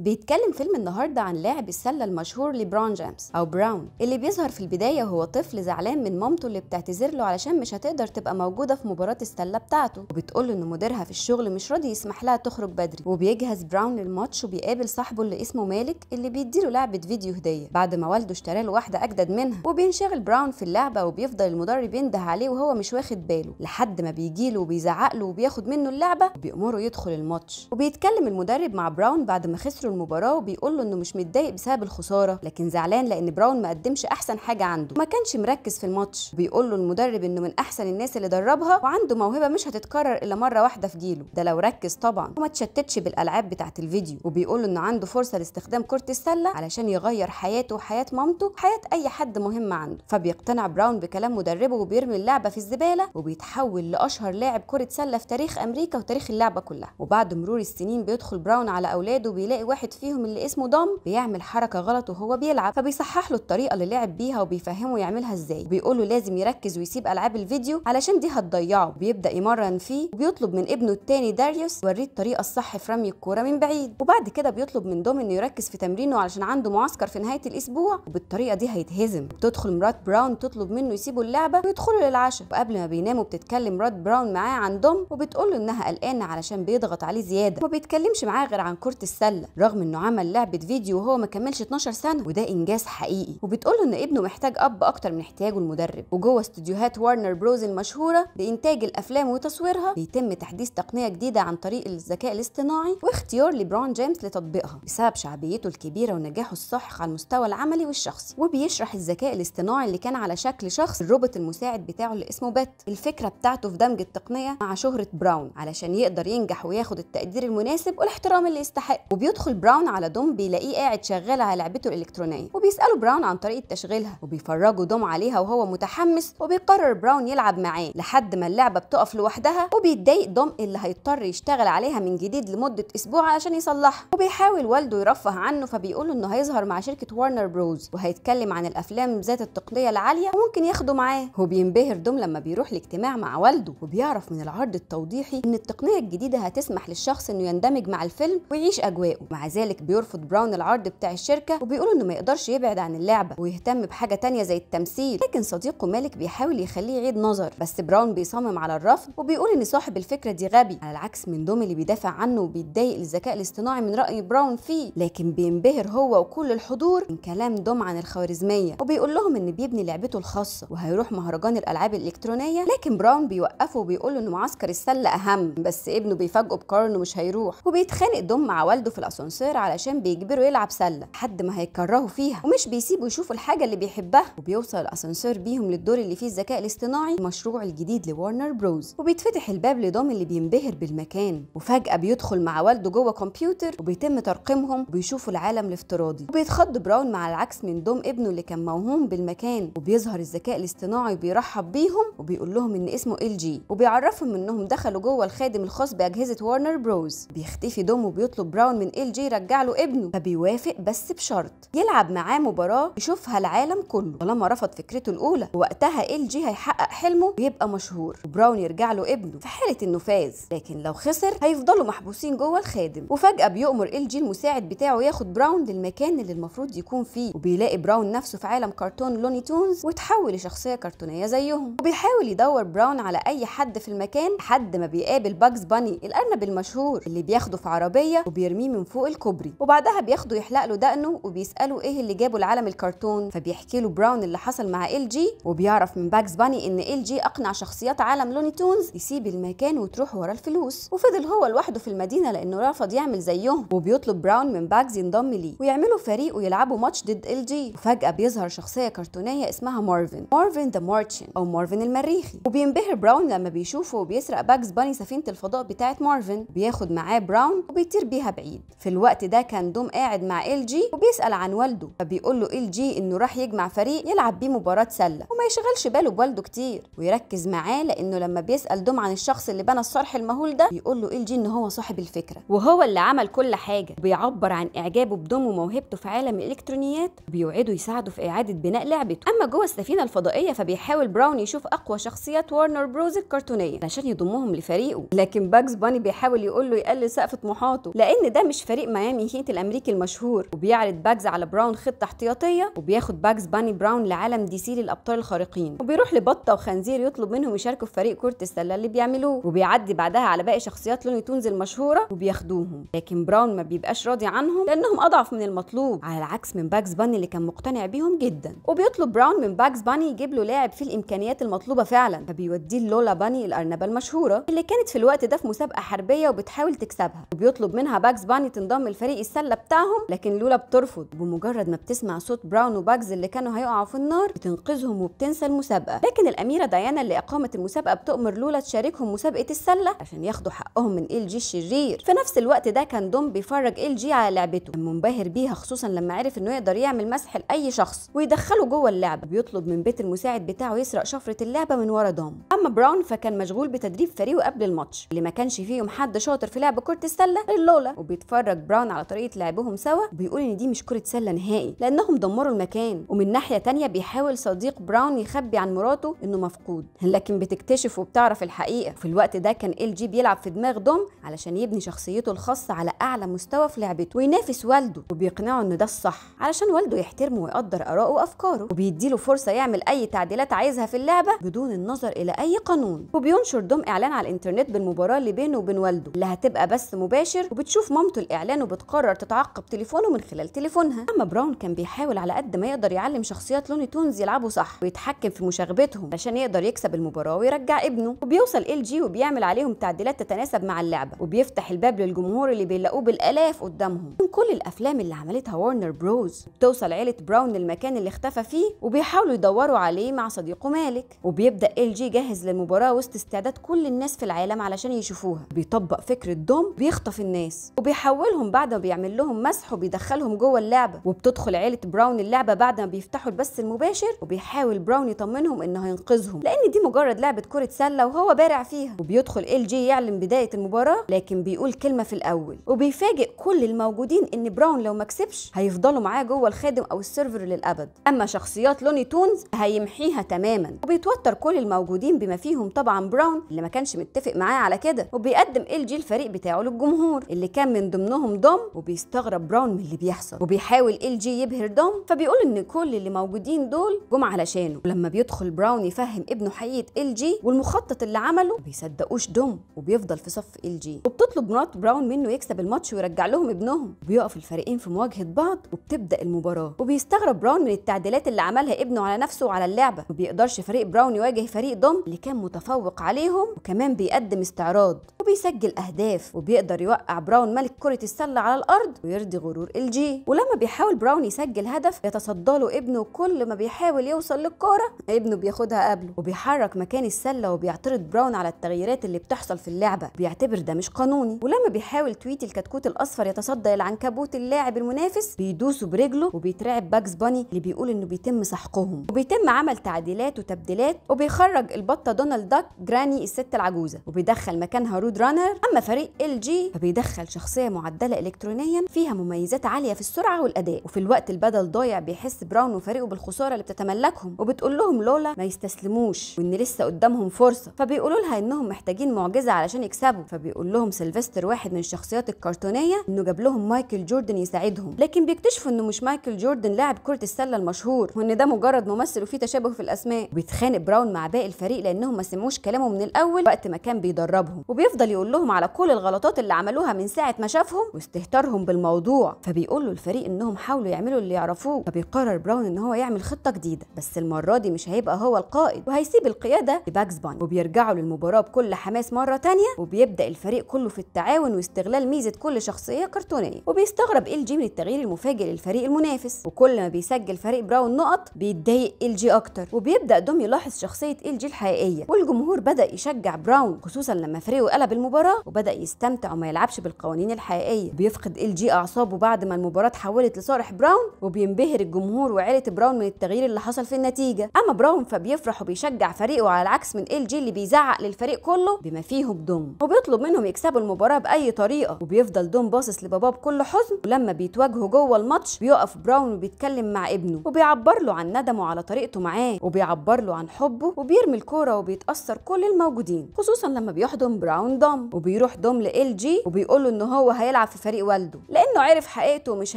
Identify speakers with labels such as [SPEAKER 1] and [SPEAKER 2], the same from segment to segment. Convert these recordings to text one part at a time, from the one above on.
[SPEAKER 1] بيتكلم فيلم النهارده عن لاعب السله المشهور لبرون جيمس او براون اللي بيظهر في البدايه وهو طفل زعلان من مامته اللي بتعتذر له علشان مش هتقدر تبقى موجوده في مباراه السله بتاعته وبتقول له ان مديرها في الشغل مش راضي يسمح لها تخرج بدري وبيجهز براون للماتش وبيقابل صاحبه اللي اسمه مالك اللي بيديله لعبه فيديو هديه بعد ما والده اشترى له واحده اجدد منها وبينشغل براون في اللعبه وبيفضل المدرب ينده عليه وهو مش واخد باله لحد ما بيجيله وبيزعق له وبياخد منه اللعبه وبيأمره يدخل الماتش وبيتكلم المدرب مع براون بعد ما خسروا له المباراه وبيقول له انه مش متضايق بسبب الخساره لكن زعلان لان براون ما قدمش احسن حاجه عنده ما كانش مركز في الماتش بيقول له المدرب انه من احسن الناس اللي دربها وعنده موهبه مش هتتكرر الا مره واحده في جيله ده لو ركز طبعا وما تشتتش بالالعاب بتاعه الفيديو وبيقول انه عنده فرصه لاستخدام كره السله علشان يغير حياته وحياه مامته وحياه اي حد مهم عنده فبيقتنع براون بكلام مدربه وبيرمي اللعبه في الزباله وبيتحول لاشهر لاعب كره سله في تاريخ امريكا وتاريخ اللعبه كلها وبعد مرور السنين بيدخل براون على اولاده وبيلاقي واحد واحد فيهم اللي اسمه دوم بيعمل حركه غلط وهو بيلعب فبيصحح له الطريقه اللي لعب بيها وبيفهمه يعملها ازاي وبيقول له لازم يركز ويسيب العاب الفيديو علشان دي هتضيعه بيبدا يمرن فيه وبيطلب من ابنه الثاني داريوس يوريه الطريقه الصح في رمي الكوره من بعيد وبعد كده بيطلب من دوم انه يركز في تمرينه علشان عنده معسكر في نهايه الاسبوع وبالطريقه دي هيتهزم بتدخل مرات براون تطلب منه يسيبه اللعبه ويدخلوا للعشاء وقبل ما بيناموا بتتكلم مرات براون معاه عن دوم وبتقول له انها قلقانه علشان بيضغط عليه زياده وما بيتكلمش معاه غير عن كره السله رغم انه عمل لعبه فيديو وهو ما كملش 12 سنه وده انجاز حقيقي وبتقول له ان ابنه محتاج اب اكتر من احتياجه المدرب وجوه استوديوهات وارنر بروز المشهوره بانتاج الافلام وتصويرها بيتم تحديث تقنيه جديده عن طريق الذكاء الاصطناعي واختيار لبرون جيمس لتطبيقها بسبب شعبيته الكبيره ونجاحه الساحق على المستوى العملي والشخصي وبيشرح الذكاء الاصطناعي اللي كان على شكل شخص الروبوت المساعد بتاعه اللي اسمه بات الفكره بتاعته في دمج التقنيه مع شهره براون علشان يقدر ينجح وياخد التقدير المناسب والاحترام اللي يستحقه وبيدخل بيدخل براون على دوم بيلاقيه قاعد شغال على لعبته الالكترونيه وبيساله براون عن طريقه تشغيلها وبيفرجوا دوم عليها وهو متحمس وبيقرر براون يلعب معاه لحد ما اللعبه بتقف لوحدها وبيتضايق دوم اللي هيضطر يشتغل عليها من جديد لمده اسبوع علشان يصلحها وبيحاول والده يرفه عنه فبيقول له انه هيظهر مع شركه وارنر بروز وهيتكلم عن الافلام ذات التقنيه العاليه وممكن ياخده معاه وبينبهر دوم لما بيروح لاجتماع مع والده وبيعرف من العرض التوضيحي ان التقنيه الجديده هتسمح للشخص انه يندمج مع الفيلم ويعيش اجواءه مع ذلك بيرفض براون العرض بتاع الشركه وبيقول انه ما يقدرش يبعد عن اللعبه ويهتم بحاجه تانية زي التمثيل لكن صديقه مالك بيحاول يخليه يعيد نظر بس براون بيصمم على الرفض وبيقول ان صاحب الفكره دي غبي على العكس من دومي اللي بيدافع عنه وبيتضايق الذكاء الاصطناعي من راي براون فيه لكن بينبهر هو وكل الحضور من كلام دوم عن الخوارزميه وبيقول لهم ان بيبني لعبته الخاصه وهيروح مهرجان الالعاب الالكترونيه لكن براون بيوقفه وبيقول له ان معسكر السله اهم بس ابنه بيفاجئه بقرار انه مش هيروح وبيتخانق دوم مع والده في الاسانسير العنصر علشان بيجبره يلعب سله لحد ما هيكرهه فيها ومش بيسيبه يشوف الحاجه اللي بيحبها وبيوصل الاسانسير بيهم للدور اللي فيه الذكاء الاصطناعي المشروع الجديد لورنر بروز وبيتفتح الباب لدوم اللي بينبهر بالمكان وفجاه بيدخل مع والده جوه كمبيوتر وبيتم ترقيمهم وبيشوفوا العالم الافتراضي وبيتخض براون مع العكس من دوم ابنه اللي كان موهوم بالمكان وبيظهر الذكاء الاصطناعي وبيرحب بيهم وبيقول لهم ان اسمه ال جي وبيعرفهم انهم دخلوا جوه الخادم الخاص باجهزه وارنر بروز بيختفي دوم وبيطلب براون من ال جي جي يرجع له ابنه فبيوافق بس بشرط يلعب معاه مباراه يشوفها العالم كله طالما رفض فكرته الاولى وقتها ال جي هيحقق حلمه ويبقى مشهور وبراون يرجع له ابنه في حاله انه فاز لكن لو خسر هيفضلوا محبوسين جوه الخادم وفجاه بيؤمر ال جي المساعد بتاعه ياخد براون للمكان اللي المفروض يكون فيه وبيلاقي براون نفسه في عالم كرتون لوني تونز وتحول لشخصيه كرتونيه زيهم وبيحاول يدور براون على اي حد في المكان لحد ما بيقابل باجز باني الارنب المشهور اللي بياخده في عربيه وبيرميه من فوق الكوبري وبعدها بياخده يحلق له دقنه وبيساله ايه اللي جابه لعالم الكرتون فبيحكي له براون اللي حصل مع ال جي وبيعرف من باكس باني ان ال جي اقنع شخصيات عالم لوني تونز يسيب المكان وتروح ورا الفلوس وفضل هو لوحده في المدينه لانه رفض يعمل زيهم وبيطلب براون من باكس ينضم ليه ويعملوا فريق ويلعبوا ماتش ضد ال جي وفجاه بيظهر شخصيه كرتونيه اسمها مارفن مارفن ذا مارشن او مارفن المريخي وبينبهر براون لما بيشوفه وبيسرق باكس باني سفينه الفضاء بتاعه مارفن بياخد معاه براون وبيطير بيها بعيد في الوقت ده كان دوم قاعد مع ال جي وبيسال عن والده فبيقول له ال جي انه راح يجمع فريق يلعب بيه مباراه سله وما يشغلش باله بوالده كتير ويركز معاه لانه لما بيسال دوم عن الشخص اللي بنى الصرح المهول ده بيقول له ال جي ان هو صاحب الفكره وهو اللي عمل كل حاجه وبيعبر عن اعجابه بدوم وموهبته في عالم الالكترونيات وبيوعده يساعده في اعاده بناء لعبته اما جوه السفينه الفضائيه فبيحاول براون يشوف اقوى شخصيات وارنر بروز الكرتونيه علشان يضمهم لفريقه لكن باجز باني بيحاول يقول له يقلل سقف طموحاته لان ده مش فريق ميامي هيت الامريكي المشهور وبيعرض باجز على براون خطه احتياطيه وبياخد باجز باني براون لعالم دي سي للابطال الخارقين وبيروح لبطه وخنزير يطلب منهم يشاركوا في فريق كره السله اللي بيعملوه وبيعدي بعدها على باقي شخصيات لوني تونز المشهوره وبياخدوهم لكن براون ما بيبقاش راضي عنهم لانهم اضعف من المطلوب على العكس من باجز باني اللي كان مقتنع بيهم جدا وبيطلب براون من باجز باني يجيب له لاعب فيه الامكانيات المطلوبه فعلا فبيوديه لولا باني الارنبه المشهوره اللي كانت في الوقت ده في مسابقه حربيه وبتحاول تكسبها وبيطلب منها باجز باني تنضم ينضم لفريق السله بتاعهم لكن لولا بترفض بمجرد ما بتسمع صوت براون وباجز اللي كانوا هيقعوا في النار بتنقذهم وبتنسى المسابقه لكن الاميره ديانا اللي اقامت المسابقه بتؤمر لولا تشاركهم مسابقه السله عشان ياخدوا حقهم من ال جي الشرير في نفس الوقت ده كان دوم بيفرج ال جي على لعبته كان منبهر بيها خصوصا لما عرف انه يقدر يعمل مسح لاي شخص ويدخله جوه اللعبه بيطلب من بيت المساعد بتاعه يسرق شفره اللعبه من ورا دوم اما براون فكان مشغول بتدريب فريقه قبل الماتش اللي ما كانش فيهم حد شاطر في لعب كره السله الا لولا وبيتفرج براون على طريقه لعبهم سوا وبيقول ان دي مش كره سله نهائي لانهم دمروا المكان ومن ناحيه تانية بيحاول صديق براون يخبي عن مراته انه مفقود لكن بتكتشف وبتعرف الحقيقه في الوقت ده كان ال جي بيلعب في دماغ دوم علشان يبني شخصيته الخاصه على اعلى مستوى في لعبته وينافس والده وبيقنعه ان ده الصح علشان والده يحترمه ويقدر اراءه وافكاره وبيديله فرصه يعمل اي تعديلات عايزها في اللعبه بدون النظر الى اي قانون وبينشر دوم اعلان على الانترنت بالمباراه اللي بينه وبين والده اللي هتبقى بث مباشر وبتشوف مامته الاعلان لانه بتقرر تتعقب تليفونه من خلال تليفونها اما براون كان بيحاول على قد ما يقدر يعلم شخصيات لوني تونز يلعبوا صح ويتحكم في مشاغبتهم عشان يقدر يكسب المباراه ويرجع ابنه وبيوصل ال جي وبيعمل عليهم تعديلات تتناسب مع اللعبه وبيفتح الباب للجمهور اللي بيلاقوه بالالاف قدامهم من كل الافلام اللي عملتها وارنر بروز بتوصل عيله براون للمكان اللي اختفى فيه وبيحاولوا يدوروا عليه مع صديقه مالك وبيبدا ال جي جاهز للمباراه وسط استعداد كل الناس في العالم علشان يشوفوها بيطبق فكره دوم بيخطف الناس وبيحولهم لهم بعد ما بيعمل لهم مسح وبيدخلهم جوه اللعبه وبتدخل عيله براون اللعبه بعد ما بيفتحوا البث المباشر وبيحاول براون يطمنهم انه هينقذهم لان دي مجرد لعبه كره سله وهو بارع فيها وبيدخل ال جي يعلن بدايه المباراه لكن بيقول كلمه في الاول وبيفاجئ كل الموجودين ان براون لو ما كسبش هيفضلوا معاه جوه الخادم او السيرفر للابد اما شخصيات لوني تونز هيمحيها تماما وبيتوتر كل الموجودين بما فيهم طبعا براون اللي ما كانش متفق معاه على كده وبيقدم ال جي الفريق بتاعه للجمهور اللي كان من ضمنهم كلهم دوم وبيستغرب براون من اللي بيحصل وبيحاول ال جي يبهر دوم فبيقول ان كل اللي موجودين دول جم علشانه ولما بيدخل براون يفهم ابنه حقيقه ال جي والمخطط اللي عمله ما بيصدقوش دوم وبيفضل في صف ال جي وبتطلب مرات براون منه يكسب الماتش ويرجع لهم ابنهم وبيقف الفريقين في مواجهه بعض وبتبدا المباراه وبيستغرب براون من التعديلات اللي عملها ابنه على نفسه وعلى اللعبه وبيقدرش بيقدرش فريق براون يواجه فريق دوم اللي كان متفوق عليهم وكمان بيقدم استعراض وبيسجل أهداف وبيقدر يوقع براون ملك كرة السلة على الأرض ويرضي غرور الجي ولما بيحاول براون يسجل هدف يتصدى له ابنه كل ما بيحاول يوصل للكورة ابنه بياخدها قبله وبيحرك مكان السلة وبيعترض براون على التغييرات اللي بتحصل في اللعبة بيعتبر ده مش قانوني ولما بيحاول تويتي الكتكوت الأصفر يتصدى للعنكبوت اللاعب المنافس بيدوسه برجله وبيترعب باكس باني اللي بيقول إنه بيتم سحقهم وبيتم عمل تعديلات وتبديلات وبيخرج البطة دونالد داك جراني الست العجوزة وبيدخل مكانها رود رانر اما فريق ال جي فبيدخل شخصيه معدله الكترونيا فيها مميزات عاليه في السرعه والاداء وفي الوقت البدل ضايع بيحس براون وفريقه بالخساره اللي بتتملكهم وبتقول لهم لولا ما يستسلموش وان لسه قدامهم فرصه فبيقولوا لها انهم محتاجين معجزه علشان يكسبوا فبيقول لهم سيلفستر واحد من الشخصيات الكرتونيه انه جاب لهم مايكل جوردن يساعدهم لكن بيكتشفوا انه مش مايكل جوردن لاعب كره السله المشهور وان ده مجرد ممثل وفيه تشابه في الاسماء وبيتخانق براون مع باقي الفريق لانهم ما سمعوش كلامه من الاول وقت ما كان بيدربهم وبيفضل فضل يقول لهم على كل الغلطات اللي عملوها من ساعه ما شافهم واستهتارهم بالموضوع فبيقول له الفريق انهم حاولوا يعملوا اللي يعرفوه فبيقرر براون ان هو يعمل خطه جديده بس المره دي مش هيبقى هو القائد وهيسيب القياده لباكس بان وبيرجعوا للمباراه بكل حماس مره تانية وبيبدا الفريق كله في التعاون واستغلال ميزه كل شخصيه كرتونيه وبيستغرب ال جي من التغيير المفاجئ للفريق المنافس وكل ما بيسجل فريق براون نقط بيتضايق ال جي اكتر وبيبدا دوم يلاحظ شخصيه ال جي الحقيقيه والجمهور بدا يشجع براون خصوصا لما فريقه قلب بالمباراه وبدا يستمتع وما يلعبش بالقوانين الحقيقيه بيفقد ال جي اعصابه بعد ما المباراه تحولت لصالح براون وبينبهر الجمهور وعيلة براون من التغيير اللي حصل في النتيجه اما براون فبيفرح وبيشجع فريقه على العكس من ال جي اللي بيزعق للفريق كله بما فيهم دوم وبيطلب منهم يكسبوا المباراه باي طريقه وبيفضل دوم باصص لباباه بكل حزن ولما بيتواجهوا جوه الماتش بيقف براون وبيتكلم مع ابنه وبيعبر له عن ندمه على طريقته معاه وبيعبر له عن حبه وبيرمي الكوره وبيتاثر كل الموجودين خصوصا لما بيحضن براون ضم وبيروح ضم لال جي وبيقول له ان هو هيلعب في فريق والده لانه عرف حقيقته ومش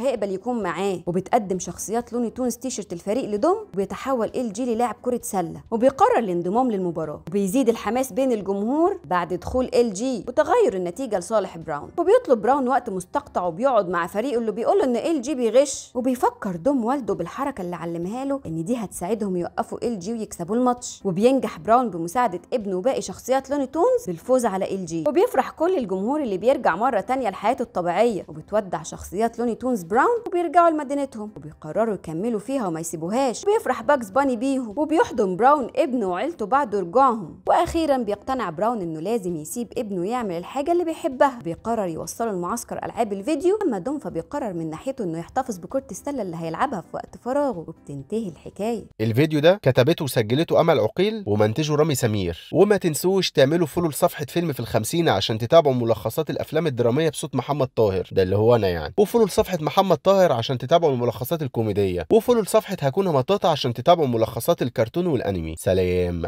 [SPEAKER 1] هيقبل يكون معاه وبتقدم شخصيات لوني تونز تيشرت الفريق لضم وبيتحول ال جي للاعب كره سله وبيقرر الانضمام للمباراه وبيزيد الحماس بين الجمهور بعد دخول ال جي وتغير النتيجه لصالح براون وبيطلب براون وقت مستقطع وبيقعد مع فريقه اللي بيقول ان ال جي بيغش وبيفكر دوم والده بالحركه اللي علمها له ان دي هتساعدهم يوقفوا ال جي ويكسبوا الماتش وبينجح براون بمساعده ابنه وباقي شخصيات لوني تونز بالفوز على ال جي دي وبيفرح كل الجمهور اللي بيرجع مرة تانية لحياته الطبيعية وبتودع شخصيات لوني تونز براون وبيرجعوا لمدينتهم وبيقرروا يكملوا فيها وما يسيبوهاش وبيفرح باكس باني بيهم وبيحضن براون ابنه وعيلته بعد رجوعهم واخيرا بيقتنع براون انه لازم يسيب ابنه يعمل الحاجة اللي بيحبها بيقرر يوصله لمعسكر العاب الفيديو اما دوم فبيقرر من ناحيته انه يحتفظ بكرة السلة اللي هيلعبها في وقت فراغه وبتنتهي الحكاية الفيديو ده كتبته وسجلته امل عقيل ومنتجه رامي سمير وما تنسوش تعملوا فولو لصفحة فيلم في الخمسة 50 عشان تتابعوا ملخصات الافلام الدراميه بصوت محمد طاهر ده اللي هو انا يعني وفولو لصفحه محمد طاهر عشان تتابعوا الملخصات الكوميديه وفولو لصفحه هكون مطاطا عشان تتابعوا ملخصات الكرتون والانمي سلام